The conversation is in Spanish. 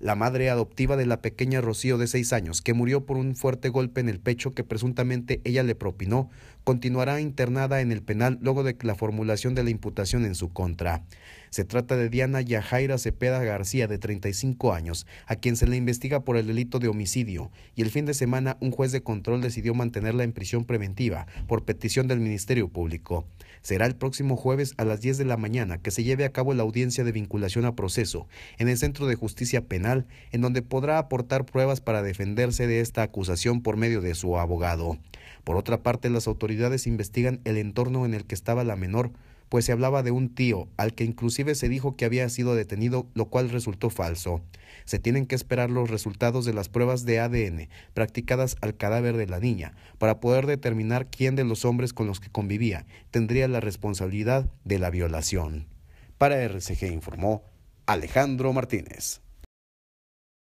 la madre adoptiva de la pequeña Rocío de seis años, que murió por un fuerte golpe en el pecho que presuntamente ella le propinó, continuará internada en el penal luego de la formulación de la imputación en su contra. Se trata de Diana Yajaira Cepeda García, de 35 años, a quien se le investiga por el delito de homicidio, y el fin de semana un juez de control decidió mantenerla en prisión preventiva por petición del Ministerio Público. Será el próximo jueves a las 10 de la mañana que se lleve a cabo la audiencia de vinculación a proceso en el Centro de Justicia Penal, en donde podrá aportar pruebas para defenderse de esta acusación por medio de su abogado. Por otra parte, las autoridades investigan el entorno en el que estaba la menor, pues se hablaba de un tío, al que inclusive se dijo que había sido detenido, lo cual resultó falso. Se tienen que esperar los resultados de las pruebas de ADN practicadas al cadáver de la niña, para poder determinar quién de los hombres con los que convivía tendría la responsabilidad de la violación. Para RCG informó Alejandro Martínez.